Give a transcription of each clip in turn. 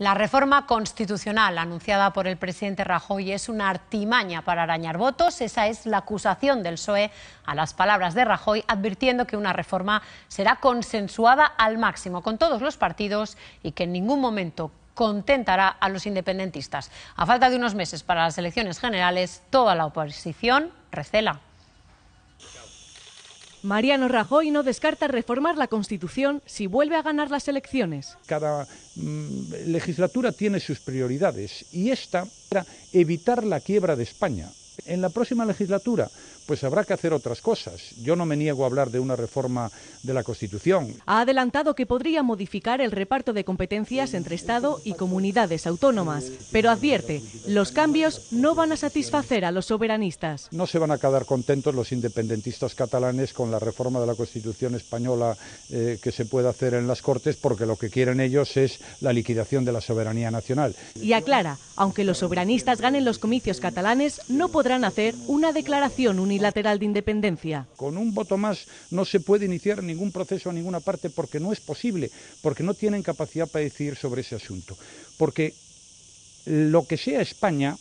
La reforma constitucional anunciada por el presidente Rajoy es una artimaña para arañar votos. Esa es la acusación del PSOE a las palabras de Rajoy, advirtiendo que una reforma será consensuada al máximo con todos los partidos y que en ningún momento contentará a los independentistas. A falta de unos meses para las elecciones generales, toda la oposición recela. Mariano Rajoy no descarta reformar la Constitución si vuelve a ganar las elecciones. Cada mm, legislatura tiene sus prioridades y esta era evitar la quiebra de España. En la próxima legislatura, pues habrá que hacer otras cosas. Yo no me niego a hablar de una reforma de la Constitución. Ha adelantado que podría modificar el reparto de competencias entre Estado y comunidades autónomas, pero advierte, los cambios no van a satisfacer a los soberanistas. No se van a quedar contentos los independentistas catalanes con la reforma de la Constitución española eh, que se puede hacer en las Cortes, porque lo que quieren ellos es la liquidación de la soberanía nacional. Y aclara, aunque los soberanistas ganen los comicios catalanes, no podrán hacer una declaración unilateral de independencia. Con un voto más no se puede iniciar ningún proceso a ninguna parte porque no es posible, porque no tienen capacidad para decidir sobre ese asunto. Porque lo que sea España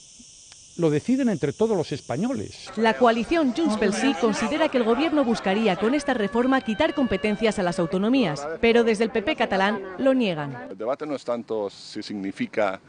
lo deciden entre todos los españoles. La coalición Junts considera que el gobierno buscaría con esta reforma quitar competencias a las autonomías, pero desde el PP catalán lo niegan. El debate no es tanto si significa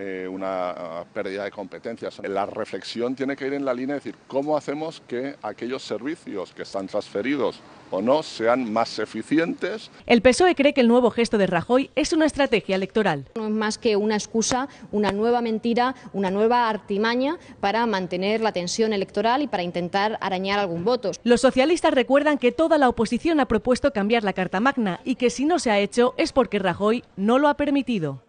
eh, una ah, pérdida de competencias. La reflexión tiene que ir en la línea de decir cómo hacemos que aquellos servicios que están transferidos o no sean más eficientes. El PSOE cree que el nuevo gesto de Rajoy es una estrategia electoral. No es más que una excusa, una nueva mentira, una nueva artimaña para mantener la tensión electoral y para intentar arañar algún voto. Los socialistas recuerdan que toda la oposición ha propuesto cambiar la Carta Magna y que si no se ha hecho es porque Rajoy no lo ha permitido.